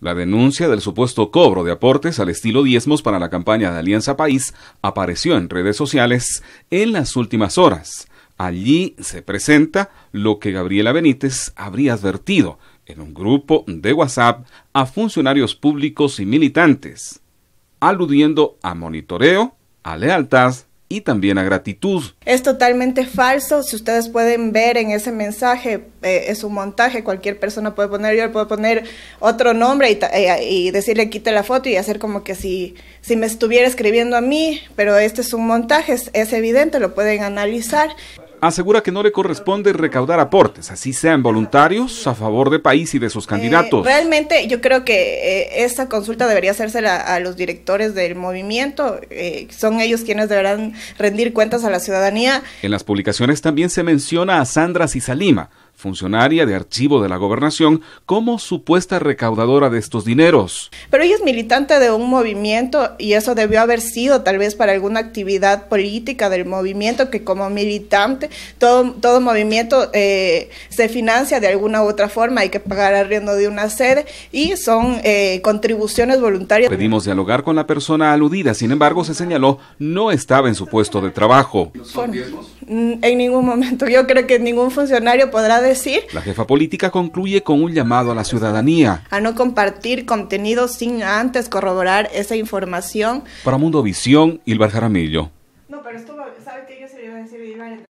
La denuncia del supuesto cobro de aportes al estilo diezmos para la campaña de Alianza País apareció en redes sociales en las últimas horas. Allí se presenta lo que Gabriela Benítez habría advertido en un grupo de WhatsApp a funcionarios públicos y militantes, aludiendo a monitoreo, a lealtad y también a gratitud. Es totalmente falso, si ustedes pueden ver en ese mensaje, eh, es un montaje, cualquier persona puede poner, yo le puedo poner otro nombre y, eh, y decirle quite la foto y hacer como que si, si me estuviera escribiendo a mí, pero este es un montaje, es evidente, lo pueden analizar asegura que no le corresponde recaudar aportes, así sean voluntarios, a favor de país y de sus eh, candidatos. realmente yo creo que eh, esta consulta debería hacerse a, los directores del movimiento, eh, son ellos quienes deberán rendir cuentas a la ciudadanía. En las publicaciones también se menciona a Sandra Cisalima, funcionaria de archivo de la gobernación, como supuesta recaudadora de estos dineros. Pero ella es militante de un movimiento y eso debió haber sido tal vez para alguna actividad política del movimiento, que como militante todo, todo movimiento eh, se financia de alguna u otra forma, hay que pagar arriendo de una sede y son eh, contribuciones voluntarias. Pedimos dialogar con la persona aludida, sin embargo se señaló no estaba en su puesto de trabajo. ¿Son Mm, en ningún momento. Yo creo que ningún funcionario podrá decir. La jefa política concluye con un llamado a la ciudadanía. A no compartir contenido sin antes corroborar esa información. Para Mundo Visión, Ilvar Jaramillo.